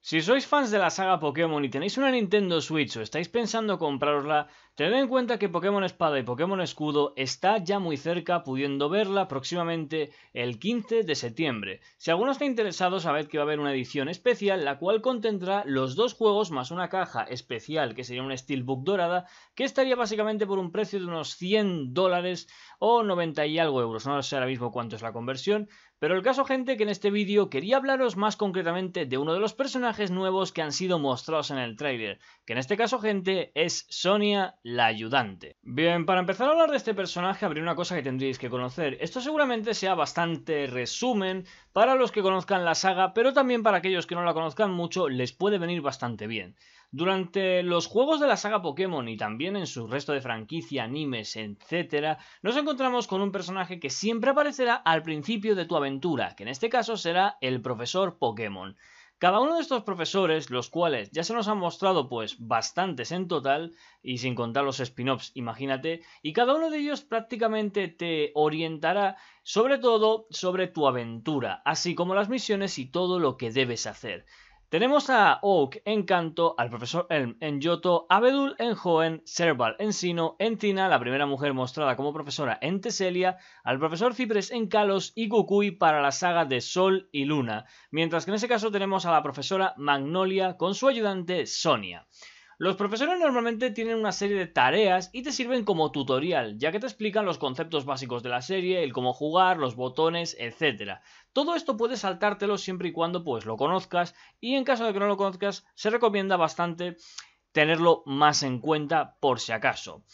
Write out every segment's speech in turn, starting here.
Si sois fans de la saga Pokémon y tenéis una Nintendo Switch o estáis pensando comprarosla, Tened en cuenta que Pokémon Espada y Pokémon Escudo está ya muy cerca, pudiendo verla próximamente el 15 de septiembre. Si alguno está interesado, sabed que va a haber una edición especial, la cual contendrá los dos juegos más una caja especial, que sería un Steelbook dorada, que estaría básicamente por un precio de unos 100 dólares o 90 y algo euros, no sé ahora mismo cuánto es la conversión, pero el caso, gente, que en este vídeo quería hablaros más concretamente de uno de los personajes nuevos que han sido mostrados en el trailer. que en este caso, gente, es Sonia la ayudante. Bien, para empezar a hablar de este personaje habría una cosa que tendríais que conocer. Esto seguramente sea bastante resumen para los que conozcan la saga, pero también para aquellos que no la conozcan mucho les puede venir bastante bien. Durante los juegos de la saga Pokémon y también en su resto de franquicia, animes, etc., nos encontramos con un personaje que siempre aparecerá al principio de tu aventura, que en este caso será el profesor Pokémon. Cada uno de estos profesores, los cuales ya se nos han mostrado pues bastantes en total, y sin contar los spin-offs, imagínate, y cada uno de ellos prácticamente te orientará sobre todo sobre tu aventura, así como las misiones y todo lo que debes hacer. Tenemos a Oak en canto, al profesor Elm en Yoto, a en Joen, Serval en Sino, Entina, la primera mujer mostrada como profesora en Teselia, al profesor Cipres en Kalos y Kukui para la saga de Sol y Luna, mientras que en ese caso tenemos a la profesora Magnolia con su ayudante Sonia. Los profesores normalmente tienen una serie de tareas y te sirven como tutorial, ya que te explican los conceptos básicos de la serie, el cómo jugar, los botones, etc. Todo esto puedes saltártelo siempre y cuando pues lo conozcas y en caso de que no lo conozcas se recomienda bastante tenerlo más en cuenta por si acaso.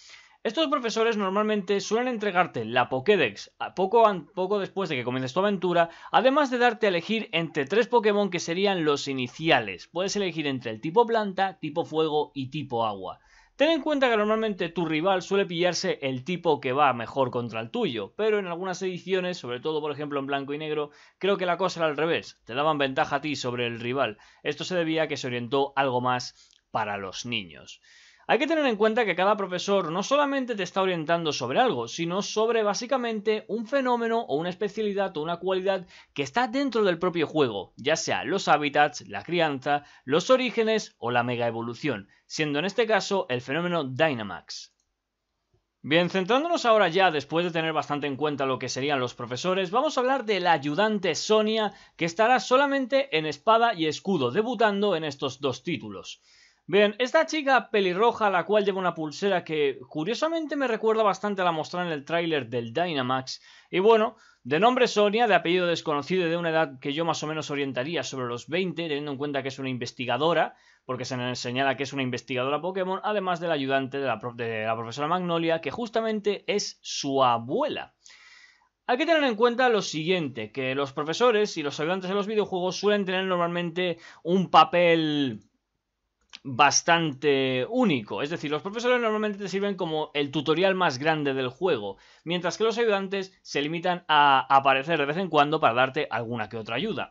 Estos profesores normalmente suelen entregarte la Pokédex poco, poco después de que comiences tu aventura, además de darte a elegir entre tres Pokémon que serían los iniciales. Puedes elegir entre el tipo planta, tipo fuego y tipo agua. Ten en cuenta que normalmente tu rival suele pillarse el tipo que va mejor contra el tuyo, pero en algunas ediciones, sobre todo por ejemplo en blanco y negro, creo que la cosa era al revés, te daban ventaja a ti sobre el rival. Esto se debía a que se orientó algo más para los niños. Hay que tener en cuenta que cada profesor no solamente te está orientando sobre algo, sino sobre básicamente un fenómeno o una especialidad o una cualidad que está dentro del propio juego, ya sea los hábitats, la crianza, los orígenes o la mega evolución, siendo en este caso el fenómeno Dynamax. Bien, centrándonos ahora ya, después de tener bastante en cuenta lo que serían los profesores, vamos a hablar de la ayudante Sonia, que estará solamente en espada y escudo, debutando en estos dos títulos. Bien, esta chica pelirroja, la cual lleva una pulsera que curiosamente me recuerda bastante a la mostrada en el tráiler del Dynamax. Y bueno, de nombre Sonia, de apellido desconocido y de una edad que yo más o menos orientaría sobre los 20, teniendo en cuenta que es una investigadora, porque se nos señala que es una investigadora Pokémon, además del ayudante de la, de la profesora Magnolia, que justamente es su abuela. Hay que tener en cuenta lo siguiente, que los profesores y los ayudantes de los videojuegos suelen tener normalmente un papel bastante único. Es decir, los profesores normalmente te sirven como el tutorial más grande del juego, mientras que los ayudantes se limitan a aparecer de vez en cuando para darte alguna que otra ayuda.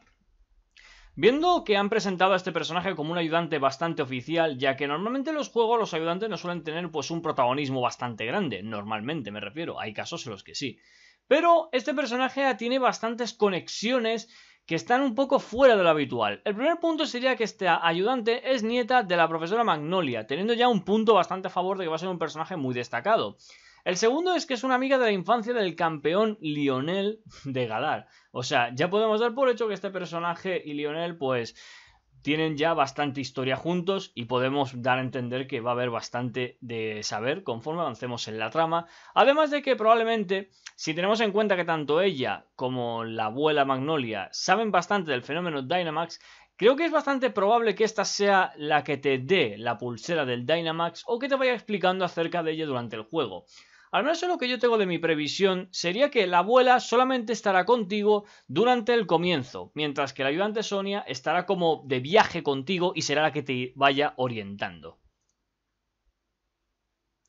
Viendo que han presentado a este personaje como un ayudante bastante oficial, ya que normalmente en los juegos los ayudantes no suelen tener pues un protagonismo bastante grande, normalmente me refiero, hay casos en los que sí. Pero este personaje tiene bastantes conexiones que están un poco fuera de lo habitual. El primer punto sería que esta ayudante es nieta de la profesora Magnolia, teniendo ya un punto bastante a favor de que va a ser un personaje muy destacado. El segundo es que es una amiga de la infancia del campeón Lionel de Galar. O sea, ya podemos dar por hecho que este personaje y Lionel, pues, tienen ya bastante historia juntos y podemos dar a entender que va a haber bastante de saber conforme avancemos en la trama. Además de que probablemente, si tenemos en cuenta que tanto ella como la abuela Magnolia saben bastante del fenómeno Dynamax, creo que es bastante probable que esta sea la que te dé la pulsera del Dynamax o que te vaya explicando acerca de ella durante el juego. Al menos lo que yo tengo de mi previsión sería que la abuela solamente estará contigo durante el comienzo, mientras que la ayudante Sonia estará como de viaje contigo y será la que te vaya orientando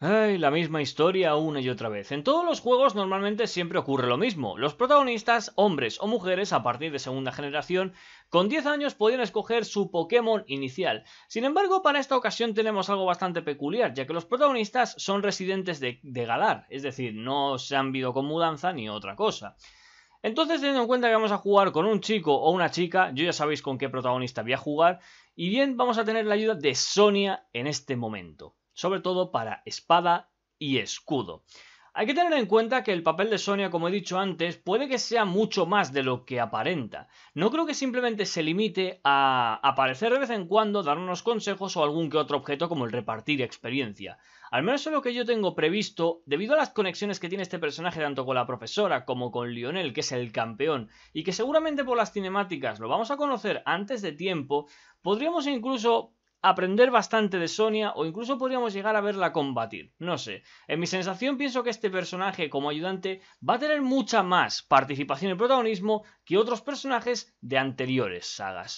la misma historia una y otra vez. En todos los juegos normalmente siempre ocurre lo mismo. Los protagonistas, hombres o mujeres a partir de segunda generación, con 10 años podían escoger su Pokémon inicial. Sin embargo, para esta ocasión tenemos algo bastante peculiar, ya que los protagonistas son residentes de, Galar, es decir, no se han vido con mudanza ni otra cosa. Entonces, teniendo en cuenta que vamos a jugar con un chico o una chica, yo ya sabéis con qué protagonista voy a jugar, y bien, vamos a tener la ayuda de Sonia en este momento sobre todo para espada y escudo. Hay que tener en cuenta que el papel de Sonia, como he dicho antes, puede que sea mucho más de lo que aparenta. No creo que simplemente se limite a aparecer de vez en cuando, dar unos consejos o algún que otro objeto como el repartir experiencia. Al menos es lo que yo tengo previsto, debido a las conexiones que tiene este personaje tanto con la profesora como con Lionel, que es el campeón, y que seguramente por las cinemáticas lo vamos a conocer antes de tiempo, podríamos incluso aprender bastante de Sonia o incluso podríamos llegar a verla combatir, no sé. En mi sensación pienso que este personaje como ayudante va a tener mucha más participación y protagonismo que otros personajes de anteriores sagas.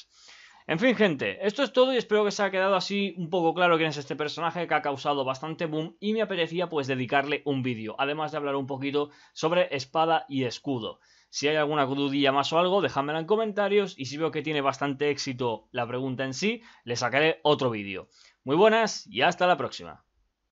En fin, gente, esto es todo y espero que se haya quedado así un poco claro quién es este personaje que ha causado bastante boom y me apetecía pues dedicarle un vídeo, además de hablar un poquito sobre espada y escudo. Si hay alguna dudilla más o algo, dejádmela en comentarios y si veo que tiene bastante éxito la pregunta en sí, le sacaré otro vídeo. Muy buenas y hasta la próxima.